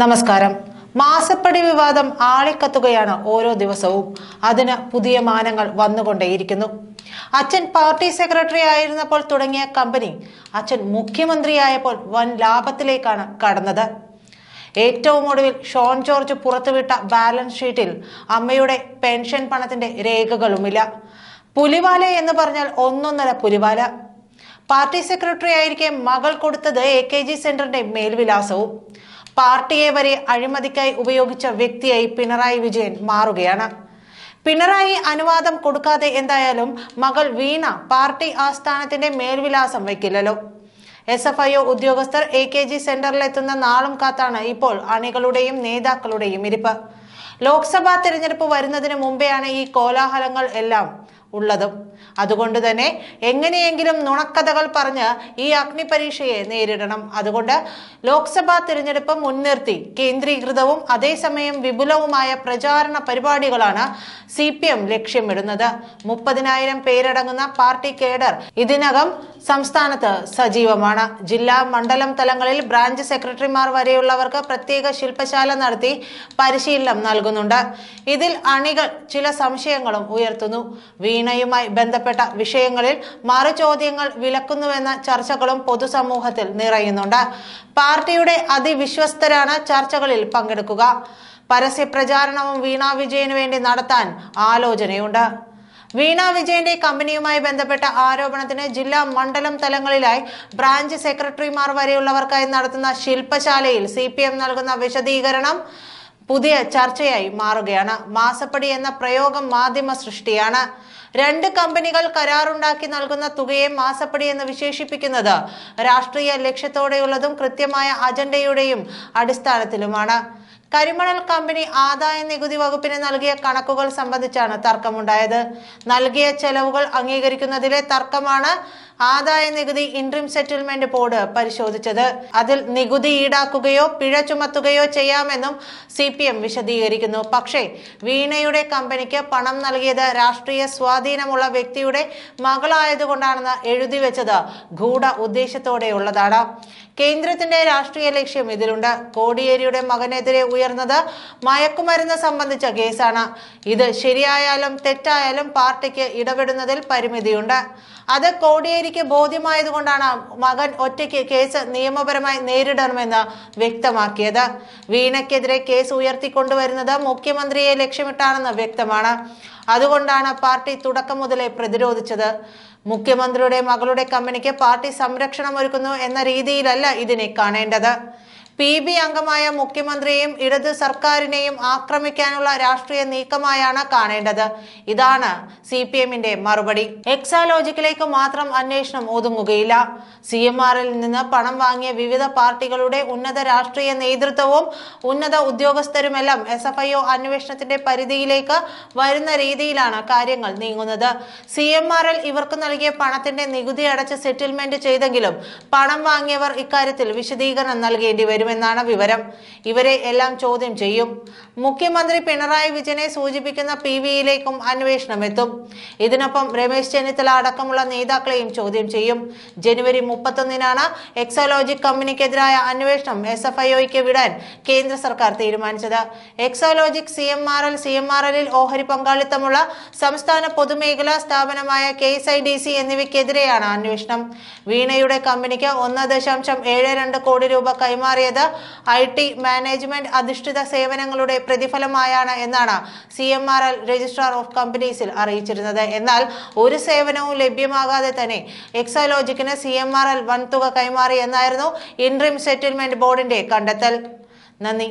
നമസ്കാരം മാസപ്പടി വിവാദം ആളിക്കത്തുകയാണ് ഓരോ ദിവസവും അതിന് പുതിയ മാനങ്ങൾ വന്നുകൊണ്ടേയിരിക്കുന്നു അച്ഛൻ പാർട്ടി സെക്രട്ടറി ആയിരുന്നപ്പോൾ തുടങ്ങിയ കമ്പനി അച്ഛൻ മുഖ്യമന്ത്രിയായപ്പോൾ വൻ ലാഭത്തിലേക്കാണ് കടന്നത് ഏറ്റവും ഒടുവിൽ ഷോൺ ജോർജ് പുറത്തുവിട്ട ബാലൻസ് ഷീറ്റിൽ അമ്മയുടെ പെൻഷൻ പണത്തിന്റെ രേഖകളുമില്ല പുലിവാല എന്ന് പറഞ്ഞാൽ ഒന്നൊന്നര പുലിവാല പാർട്ടി സെക്രട്ടറി ആയിരിക്കെ മകൾ കൊടുത്തത് എ കെ ജി സെന്ററിന്റെ മേൽവിലാസവും പാർട്ടിയെ വരെ അഴിമതിക്കായി ഉപയോഗിച്ച വ്യക്തിയായി പിണറായി വിജയൻ മാറുകയാണ് പിണറായി അനുവാദം കൊടുക്കാതെ എന്തായാലും മകൾ വീണ പാർട്ടി ആസ്ഥാനത്തിന്റെ മേൽവിലാസം വയ്ക്കില്ലല്ലോ എസ് എഫ് ഐ ഒ ഉദ്യോഗസ്ഥർ എ കെ ജി സെന്ററിലെത്തുന്ന നാളും കാത്താണ് ഇപ്പോൾ അണികളുടെയും നേതാക്കളുടെയും ഇരിപ്പ് ലോക്സഭാ തിരഞ്ഞെടുപ്പ് വരുന്നതിന് മുമ്പെയാണ് ഈ കോലാഹലങ്ങൾ എല്ലാം ഉള്ളതും അതുകൊണ്ട് തന്നെ എങ്ങനെയെങ്കിലും നുണക്കഥകൾ പറഞ്ഞ് ഈ അഗ്നി പരീക്ഷയെ നേരിടണം അതുകൊണ്ട് ലോക്സഭാ തിരഞ്ഞെടുപ്പ് മുൻനിർത്തി കേന്ദ്രീകൃതവും അതേസമയം വിപുലവുമായ പ്രചാരണ പരിപാടികളാണ് സി പി എം ലക്ഷ്യമിടുന്നത് മുപ്പതിനായിരം പേരടങ്ങുന്ന പാർട്ടി കേഡർ ഇതിനകം സംസ്ഥാനത്ത് സജീവമാണ് ജില്ലാ മണ്ഡലം തലങ്ങളിൽ ബ്രാഞ്ച് സെക്രട്ടറിമാർ വരെയുള്ളവർക്ക് പ്രത്യേക ശില്പശാല നടത്തി പരിശീലനം നൽകുന്നുണ്ട് ഇതിൽ അണികൾ ചില സംശയങ്ങളും ഉയർത്തുന്നു വീ വീണയുമായി ബന്ധപ്പെട്ട വിഷയങ്ങളിൽ മറുചോദ്യങ്ങൾ വിലക്കുന്നുവെന്ന ചർച്ചകളും പൊതുസമൂഹത്തിൽ നിറയുന്നുണ്ട് പാർട്ടിയുടെ അതിവിശ്വസ്തരാണ് ചർച്ചകളിൽ പങ്കെടുക്കുക പരസ്യ പ്രചാരണവും വീണ വിജയന് വേണ്ടി നടത്താൻ ആലോചനയുണ്ട് വീണ വിജയന്റെ കമ്പനിയുമായി ബന്ധപ്പെട്ട ആരോപണത്തിന് ജില്ലാ മണ്ഡലം തലങ്ങളിലായി ബ്രാഞ്ച് സെക്രട്ടറിമാർ വരെയുള്ളവർക്കായി നടത്തുന്ന ശില്പശാലയിൽ സി നൽകുന്ന വിശദീകരണം പുതിയ ചർച്ചയായി മാറുകയാണ് മാസപ്പടി എന്ന പ്രയോഗം മാധ്യമ സൃഷ്ടിയാണ് രണ്ട് കമ്പനികൾ കരാറുണ്ടാക്കി നൽകുന്ന തുകയെ മാസപ്പടി എന്ന് വിശേഷിപ്പിക്കുന്നത് രാഷ്ട്രീയ ലക്ഷ്യത്തോടെയുള്ളതും കൃത്യമായ അജണ്ടയുടെയും അടിസ്ഥാനത്തിലുമാണ് കരിമണൽ കമ്പനി ആദായ നികുതി വകുപ്പിന് നൽകിയ കണക്കുകൾ സംബന്ധിച്ചാണ് തർക്കമുണ്ടായത് നൽകിയ ചെലവുകൾ അംഗീകരിക്കുന്നതിലെ തർക്കമാണ് ആദായ നികുതി ഇൻട്രീം സെറ്റിൽമെന്റ് ബോർഡ് പരിശോധിച്ചത് അതിൽ നികുതി ഈടാക്കുകയോ പിഴ ചുമത്തുകയോ ചെയ്യാമെന്നും സി പി എം വിശദീകരിക്കുന്നു പക്ഷേ വീണയുടെ കമ്പനിക്ക് പണം നൽകിയത് രാഷ്ട്രീയ സ്വാധീനമുള്ള വ്യക്തിയുടെ മകളായതുകൊണ്ടാണെന്ന് എഴുതി വെച്ചത് ഗൂഢ ഉദ്ദേശത്തോടെയുള്ളതാണ് കേന്ദ്രത്തിന്റെ രാഷ്ട്രീയ ലക്ഷ്യം ഇതിലുണ്ട് കോടിയേരിയുടെ മകനെതിരെ ഉയർന്നത് മയക്കുമരുന്ന് സംബന്ധിച്ച കേസാണ് ഇത് ശരിയായാലും തെറ്റായാലും പാർട്ടിക്ക് ഇടപെടുന്നതിൽ പരിമിതിയുണ്ട് അത് കോടിയേരിക്ക് ബോധ്യമായതുകൊണ്ടാണ് മകൻ ഒറ്റയ്ക്ക് കേസ് നിയമപരമായി നേരിടണമെന്ന് വ്യക്തമാക്കിയത് വീണയ്ക്കെതിരെ കേസ് ഉയർത്തിക്കൊണ്ടുവരുന്നത് മുഖ്യമന്ത്രിയെ ലക്ഷ്യമിട്ടാണെന്ന് വ്യക്തമാണ് അതുകൊണ്ടാണ് പാർട്ടി തുടക്കം മുതലേ പ്രതിരോധിച്ചത് മുഖ്യമന്ത്രിയുടെ മകളുടെ കമ്പനിക്ക് പാർട്ടി സംരക്ഷണം ഒരുക്കുന്നു എന്ന രീതിയിലല്ല ഇതിനെ കാണേണ്ടത് പി ബി അംഗമായ മുഖ്യമന്ത്രിയെയും ഇടത് സർക്കാരിനെയും ആക്രമിക്കാനുള്ള രാഷ്ട്രീയ നീക്കമായാണ് കാണേണ്ടത് ഇതാണ് സി പി എമ്മിന്റെ മറുപടി എക്സാലോജിക്കിലേക്ക് മാത്രം അന്വേഷണം ഒതുങ്ങുകയില്ല സി എം ആറിൽ നിന്ന് പണം വാങ്ങിയ വിവിധ പാർട്ടികളുടെ ഉന്നത രാഷ്ട്രീയ നേതൃത്വവും ഉന്നത ഉദ്യോഗസ്ഥരുമെല്ലാം എസ് എഫ് ഐ ഒ അന്വേഷണത്തിന്റെ പരിധിയിലേക്ക് വരുന്ന രീതിയിലാണ് കാര്യങ്ങൾ നീങ്ങുന്നത് സി എം ആറിൽ ഇവർക്ക് നൽകിയ പണത്തിന്റെ നികുതി അടച്ച് സെറ്റിൽമെന്റ് ചെയ്തെങ്കിലും പണം വാങ്ങിയവർ ഇക്കാര്യത്തിൽ വിശദീകരണം നൽകേണ്ടി വരും വരുമെന്നാണ് വിവരം ഇവരെ എല്ലാം ചോദ്യം ചെയ്യും മുഖ്യമന്ത്രി പിണറായി വിജയനെ സൂചിപ്പിക്കുന്ന പി വിയിലേക്കും അന്വേഷണം എത്തും ഇതിനൊപ്പം രമേശ് ചെന്നിത്തല അടക്കമുള്ള നേതാക്കളെയും ചോദ്യം ചെയ്യും ജനുവരി മുപ്പത്തൊന്നിനാണ് എക്സോലോജിക് കമ്പനിക്കെതിരായ അന്വേഷണം എസ് എഫ് ഐഒയ്ക്ക് വിടാൻ കേന്ദ്ര സർക്കാർ തീരുമാനിച്ചത് Exalogic C M R L C M R എല്ലിൽ ഓഹരി പങ്കാളിത്തമുള്ള സംസ്ഥാന പൊതുമേഖലാ സ്ഥാപനമായ K S I D C എന്നിവയ്ക്കെതിരെയാണ് അന്വേഷണം വീണയുടെ കമ്പനിക്ക് ഒന്ന് ദശാംശം ഏഴ് രണ്ട് കോടി രൂപ കൈമാറിയ നടത്തിയത് ഐ ടി മാനേജ്മെന്റ് അധിഷ്ഠിത സേവനങ്ങളുടെ പ്രതിഫലമായാണ് എന്നാണ് C M R L registrar of കമ്പനീസിൽ അറിയിച്ചിരുന്നത് എന്നാൽ ഒരു സേവനവും ലഭ്യമാകാതെ തന്നെ എക്സോലോജിക്കിന് സി എം ആർ എൽ വൻതുക കൈമാറി എന്നായിരുന്നു ഇൻട്രീം സെറ്റിൽമെന്റ് ബോർഡിന്റെ കണ്ടെത്തൽ നന്ദി